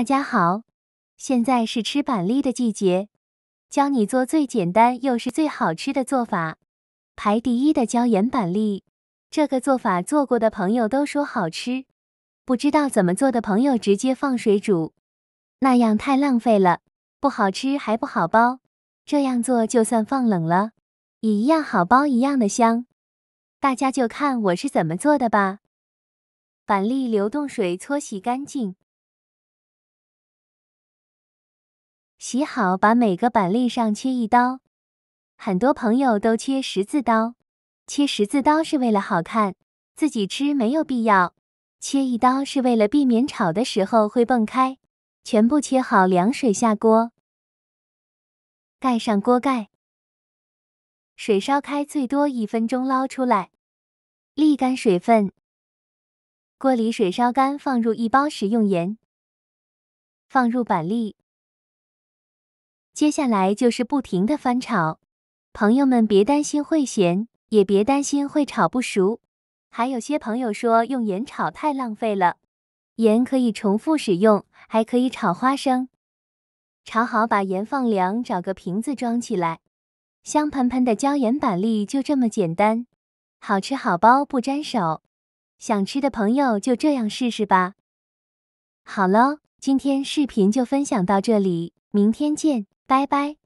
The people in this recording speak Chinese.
大家好，现在是吃板栗的季节，教你做最简单又是最好吃的做法，排第一的椒盐板栗。这个做法做过的朋友都说好吃，不知道怎么做的朋友直接放水煮，那样太浪费了，不好吃还不好剥。这样做就算放冷了，也一样好剥，一样的香。大家就看我是怎么做的吧。板栗流动水搓洗干净。洗好，把每个板栗上切一刀。很多朋友都切十字刀，切十字刀是为了好看，自己吃没有必要。切一刀是为了避免炒的时候会蹦开。全部切好，凉水下锅，盖上锅盖。水烧开，最多一分钟捞出来，沥干水分。锅里水烧干，放入一包食用盐，放入板栗。接下来就是不停的翻炒，朋友们别担心会咸，也别担心会炒不熟。还有些朋友说用盐炒太浪费了，盐可以重复使用，还可以炒花生。炒好把盐放凉，找个瓶子装起来，香喷喷的椒盐板栗就这么简单，好吃好包不粘手。想吃的朋友就这样试试吧。好了，今天视频就分享到这里，明天见。拜拜。